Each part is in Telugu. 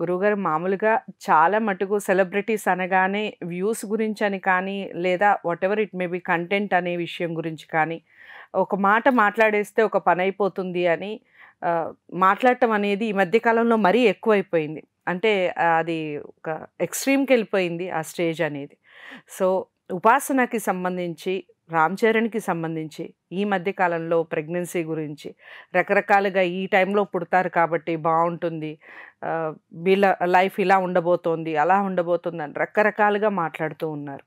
గురువుగారు మామూలుగా చాలా మటుకు సెలబ్రిటీస్ అనగానే వ్యూస్ గురించి అని కానీ లేదా whatever it may be content అనే విషయం గురించి కానీ ఒక మాట మాట్లాడేస్తే ఒక పని అయిపోతుంది అని మాట్లాడటం అనేది ఈ మధ్యకాలంలో మరీ ఎక్కువైపోయింది అంటే అది ఒక ఎక్స్ట్రీమ్కి వెళ్ళిపోయింది ఆ స్టేజ్ అనేది సో ఉపాసనకి సంబంధించి రామ్ చరణ్కి సంబంధించి ఈ మధ్యకాలంలో ప్రెగ్నెన్సీ గురించి రకరకాలుగా ఈ టైంలో పుడతారు కాబట్టి బాగుంటుంది వీళ్ళ లైఫ్ ఇలా ఉండబోతోంది అలా ఉండబోతుంది అని రకరకాలుగా మాట్లాడుతూ ఉన్నారు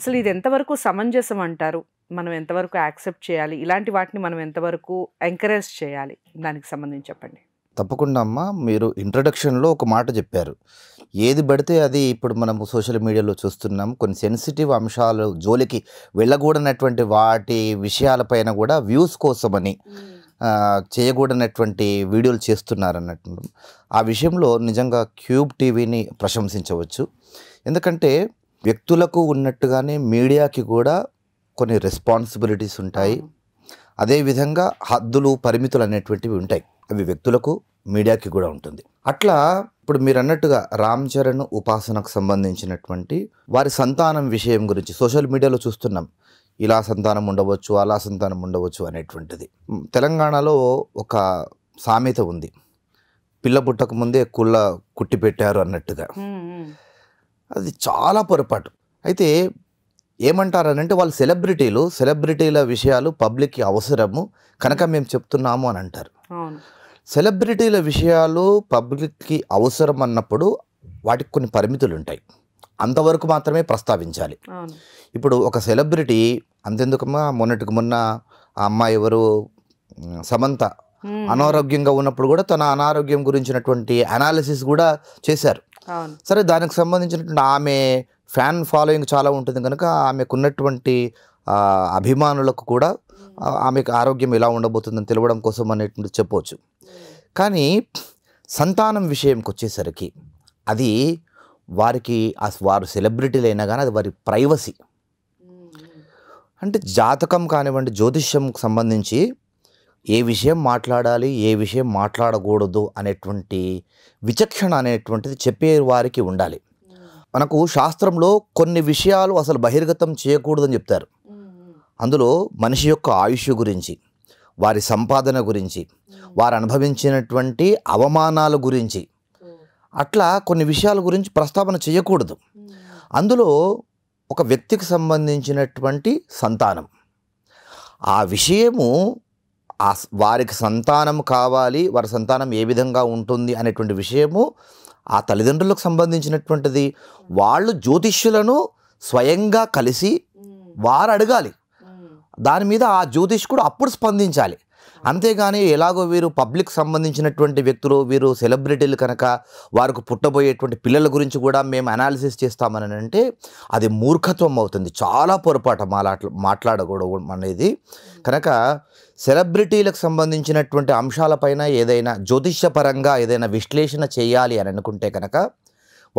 అసలు ఇది ఎంతవరకు సమంజసం అంటారు మనం ఎంతవరకు యాక్సెప్ట్ చేయాలి ఇలాంటి వాటిని మనం ఎంతవరకు ఎంకరేజ్ చేయాలి దానికి సంబంధించి చెప్పండి తప్పకుండా అమ్మ మీరు ఇంట్రడక్షన్లో ఒక మాట చెప్పారు ఏది పడితే అది ఇప్పుడు మనము సోషల్ మీడియాలో చూస్తున్నాం కొన్ని సెన్సిటివ్ అంశాలు జోలికి వెళ్ళకూడనటువంటి వాటి విషయాలపైన కూడా వ్యూస్ కోసమని చేయకూడనటువంటి వీడియోలు చేస్తున్నారన్నట్టు ఆ విషయంలో నిజంగా క్యూబ్ టీవీని ప్రశంసించవచ్చు ఎందుకంటే వ్యక్తులకు ఉన్నట్టుగానే మీడియాకి కూడా కొన్ని రెస్పాన్సిబిలిటీస్ ఉంటాయి అదేవిధంగా హద్దులు పరిమితులు అనేటువంటివి ఉంటాయి అవి వ్యక్తులకు మీడియాకి కూడా ఉంటుంది అట్లా ఇప్పుడు మీరు అన్నట్టుగా రామ్ చరణ్ ఉపాసనకు సంబంధించినటువంటి వారి సంతానం విషయం గురించి సోషల్ మీడియాలో చూస్తున్నాం ఇలా సంతానం ఉండవచ్చు అలా సంతానం ఉండవచ్చు అనేటువంటిది తెలంగాణలో ఒక సామెత ఉంది పిల్ల పుట్టక ముందే కుళ్ళ కుట్టి పెట్టారు అన్నట్టుగా అది చాలా పొరపాటు అయితే ఏమంటారనంటే వాళ్ళు సెలబ్రిటీలు సెలబ్రిటీల విషయాలు పబ్లిక్కి అవసరము కనుక మేము చెప్తున్నాము అని అంటారు సెలబ్రిటీల విషయాలు పబ్లిక్కి అవసరం అన్నప్పుడు వాటికి కొన్ని పరిమితులు ఉంటాయి అంతవరకు మాత్రమే ప్రస్తావించాలి ఇప్పుడు ఒక సెలబ్రిటీ అంతెందుకమ్మా మొన్నటికి మొన్న ఆ అమ్మాయి ఎవరు సమంత అనారోగ్యంగా ఉన్నప్పుడు కూడా తన అనారోగ్యం గురించినటువంటి అనాలిసిస్ కూడా చేశారు సరే దానికి సంబంధించినటువంటి ఆమె ఫ్యాన్ ఫాలోయింగ్ చాలా ఉంటుంది కనుక ఆమెకున్నటువంటి అభిమానులకు కూడా ఆమెకు ఆరోగ్యం ఎలా ఉండబోతుందని తెలవడం కోసం అనేటువంటి చెప్పవచ్చు కానీ సంతానం విషయంకి వచ్చేసరికి అది వారికి వారు అయినా కానీ అది వారి ప్రైవసీ అంటే జాతకం కానివ్వండి జ్యోతిష్యంకు సంబంధించి ఏ విషయం మాట్లాడాలి ఏ విషయం మాట్లాడకూడదు అనేటువంటి విచక్షణ అనేటువంటిది చెప్పే వారికి ఉండాలి మనకు శాస్త్రంలో కొన్ని విషయాలు అసలు బహిర్గతం చేయకూడదని చెప్తారు అందులో మనిషి యొక్క ఆయుష్ గురించి వారి సంపాదన గురించి వారు అనుభవించినటువంటి అవమానాల గురించి అట్లా కొన్ని విషయాల గురించి ప్రస్తావన చేయకూడదు అందులో ఒక వ్యక్తికి సంబంధించినటువంటి సంతానం ఆ విషయము ఆ వారికి సంతానం కావాలి వారి సంతానం ఏ విధంగా ఉంటుంది అనేటువంటి విషయము ఆ తల్లిదండ్రులకు సంబంధించినటువంటిది వాళ్ళు జ్యోతిష్యులను స్వయంగా కలిసి వారు అడగాలి దాని మీద ఆ జ్యోతిష్కుడు అప్పుడు స్పందించాలి అంతేగాని ఎలాగో వీరు పబ్లిక్ సంబంధించినటువంటి వ్యక్తులు వీరు సెలబ్రిటీలు కనుక వారికి పుట్టబోయేటువంటి పిల్లల గురించి కూడా మేము అనాలిసిస్ చేస్తామని అంటే అది మూర్ఖత్వం అవుతుంది చాలా పొరపాటు మాట్లాడకూడదు అనేది కనుక సెలబ్రిటీలకు సంబంధించినటువంటి అంశాలపైన ఏదైనా జ్యోతిష్యపరంగా ఏదైనా విశ్లేషణ చేయాలి అని అనుకుంటే కనుక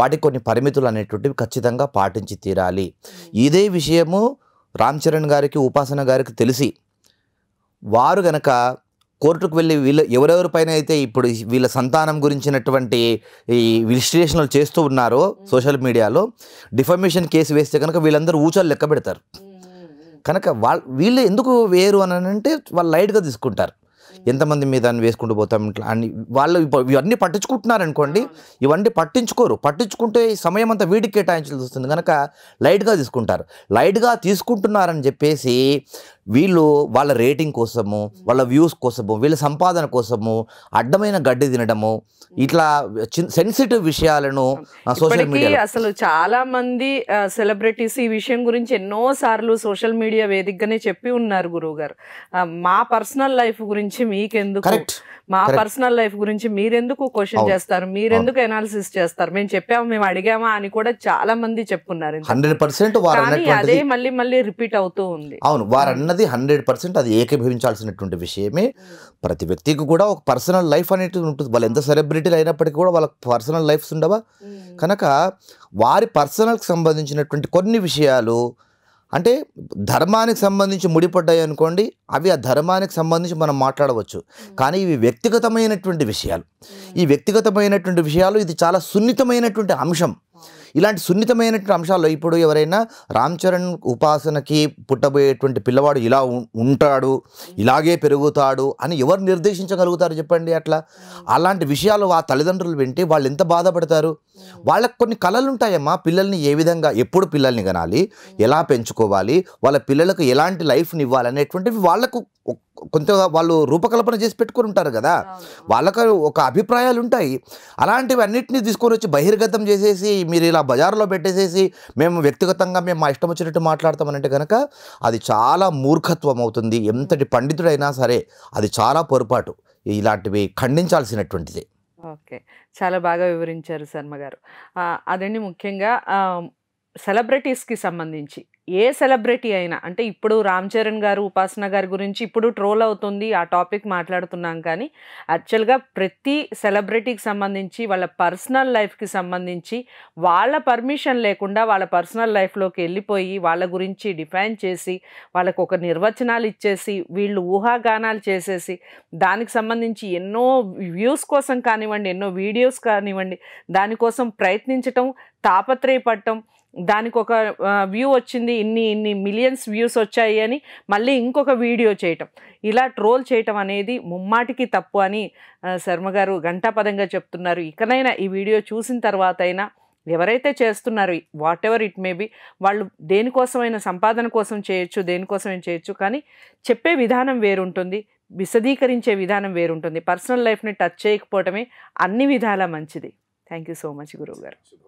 వాటికి కొన్ని పరిమితులు అనేటువంటివి ఖచ్చితంగా పాటించి తీరాలి ఇదే విషయము రామ్ చరణ్ గారికి ఉపాసన గారికి తెలిసి వారు గనక కోర్టుకు వెళ్ళి వీళ్ళ ఎవరెవరిపైన అయితే ఇప్పుడు వీళ్ళ సంతానం గురించినటువంటి ఈ విశ్లేషణలు చేస్తూ ఉన్నారో సోషల్ మీడియాలో డిఫర్మేషన్ కేసు వేస్తే కనుక వీళ్ళందరూ ఊచలు లెక్క పెడతారు కనుక వాళ్ళ వీళ్ళు ఎందుకు వేరు అని అంటే వాళ్ళు లైట్గా తీసుకుంటారు ఎంతమంది మీద దాన్ని వేసుకుంటూ పోతాం ఇట్లా అని వాళ్ళు ఇవన్నీ పట్టించుకుంటున్నారు అనుకోండి ఇవన్నీ పట్టించుకోరు పట్టించుకుంటే సమయం అంతా వీడికి కేటాయించాల్సి వస్తుంది కనుక లైట్గా తీసుకుంటారు లైట్గా తీసుకుంటున్నారని చెప్పేసి వీళ్ళు వాళ్ళ రేటింగ్ కోసము వాళ్ళ వ్యూస్ కోసము వీళ్ళ సంపాదన కోసము అడ్డమైన గడ్డి తినడము hmm. ఇట్లా సెన్సిటివ్ విషయాలను సోషల్ hmm. మీడియా అసలు చాలా మంది సెలబ్రిటీస్ ఈ విషయం గురించి ఎన్నో సార్లు సోషల్ మీడియా వేదికగానే చెప్పి ఉన్నారు గురువు గారు మా పర్సనల్ లైఫ్ గురించి మీకెందుకు మా పర్సనల్ లైఫ్ గురించి మీరెందుకు క్వశ్చన్ చేస్తారు మీరెందుకు ఎనాలిసిస్ చేస్తారు మేము చెప్పాము మేము అడిగామా అని కూడా చాలా మంది చెప్పున్నారు హండ్రెడ్ పర్సెంట్ అదే మళ్ళీ మళ్ళీ రిపీట్ అవుతూ ఉంది అవును వారు అనేది హండ్రెడ్ పర్సెంట్ అది ఏకీభవించాల్సినటువంటి విషయమే ప్రతి వ్యక్తికి కూడా ఒక పర్సనల్ లైఫ్ అనేది ఉంటుంది వాళ్ళు ఎంత సెలబ్రిటీలు అయినప్పటికీ కూడా వాళ్ళకి పర్సనల్ లైఫ్స్ ఉండవా కనుక వారి పర్సనల్కి సంబంధించినటువంటి కొన్ని విషయాలు అంటే ధర్మానికి సంబంధించి ముడిపడ్డాయి అనుకోండి అవి ఆ ధర్మానికి సంబంధించి మనం మాట్లాడవచ్చు కానీ ఇవి వ్యక్తిగతమైనటువంటి విషయాలు ఈ వ్యక్తిగతమైనటువంటి విషయాలు ఇది చాలా సున్నితమైనటువంటి అంశం ఇలాంటి సున్నితమైనటువంటి అంశాల్లో ఇప్పుడు ఎవరైనా రామ్ చరణ్ ఉపాసనకి పుట్టబోయేటువంటి పిల్లవాడు ఇలా ఉంటాడు ఇలాగే పెరుగుతాడు అని ఎవరు నిర్దేశించగలుగుతారు చెప్పండి అట్లా అలాంటి విషయాలు ఆ తల్లిదండ్రులు వింటే వాళ్ళు ఎంత బాధపడతారు వాళ్ళకు కొన్ని కళలు ఉంటాయమ్మా పిల్లల్ని ఏ విధంగా ఎప్పుడు పిల్లల్ని కనాలి ఎలా పెంచుకోవాలి వాళ్ళ పిల్లలకు ఎలాంటి లైఫ్ని అనేటువంటివి వాళ్ళకు కొంత వాళ్ళు రూపకల్పన చేసి పెట్టుకుని ఉంటారు కదా వాళ్ళకు ఒక అభిప్రాయాలు ఉంటాయి అలాంటివి అన్నింటినీ తీసుకొని వచ్చి బహిర్గతం చేసేసి మీరు ఇలా బజార్లో పెట్టేసేసి మేము వ్యక్తిగతంగా మేము మా ఇష్టం వచ్చినట్టు మాట్లాడతామనంటే కనుక అది చాలా మూర్ఖత్వం అవుతుంది ఎంతటి పండితుడైనా సరే అది చాలా పొరపాటు ఇలాంటివి ఖండించాల్సినటువంటిది ఓకే చాలా బాగా వివరించారు శర్మ గారు అదండి ముఖ్యంగా సెలబ్రిటీస్కి సంబంధించి ఏ సెలబ్రిటీ అయినా అంటే ఇప్పుడు రామ్ చరణ్ గారు ఉపాసన గారి గురించి ఇప్పుడు ట్రోల్ అవుతుంది ఆ టాపిక్ మాట్లాడుతున్నాం కానీ యాక్చువల్గా ప్రతి సెలబ్రిటీకి సంబంధించి వాళ్ళ పర్సనల్ లైఫ్కి సంబంధించి వాళ్ళ పర్మిషన్ లేకుండా వాళ్ళ పర్సనల్ లైఫ్లోకి వెళ్ళిపోయి వాళ్ళ గురించి డిఫైన్ చేసి వాళ్ళకు ఒక నిర్వచనాలు ఇచ్చేసి వీళ్ళు ఊహాగానాలు చేసేసి దానికి సంబంధించి ఎన్నో వ్యూస్ కోసం కానివ్వండి ఎన్నో వీడియోస్ కానివ్వండి దానికోసం ప్రయత్నించటం తాపత్రయపడటం దానికి ఒక వ్యూ వచ్చింది ఇన్ని ఇన్ని మిలియన్స్ వ్యూస్ వచ్చాయి అని మళ్ళీ ఇంకొక వీడియో చేయటం ఇలా ట్రోల్ చేయటం అనేది ముమ్మాటికి తప్పు అని శర్మగారు గంటాపదంగా ఘంటాపదంగా చెప్తున్నారు ఇకనైనా ఈ వీడియో చూసిన తర్వాత అయినా ఎవరైతే చేస్తున్నారు whatever it may be వాళ్ళు దేనికోసమైనా సంపాదన కోసం చేయొచ్చు దేనికోసమైనా చేయొచ్చు కానీ చెప్పే విధానం వేరుంటుంది విశదీకరించే విధానం వేరుంటుంది పర్సనల్ లైఫ్ని టచ్ చేయకపోవటమే అన్ని విధాల మంచిది థ్యాంక్ యూ సో మచ్ గురువు గారు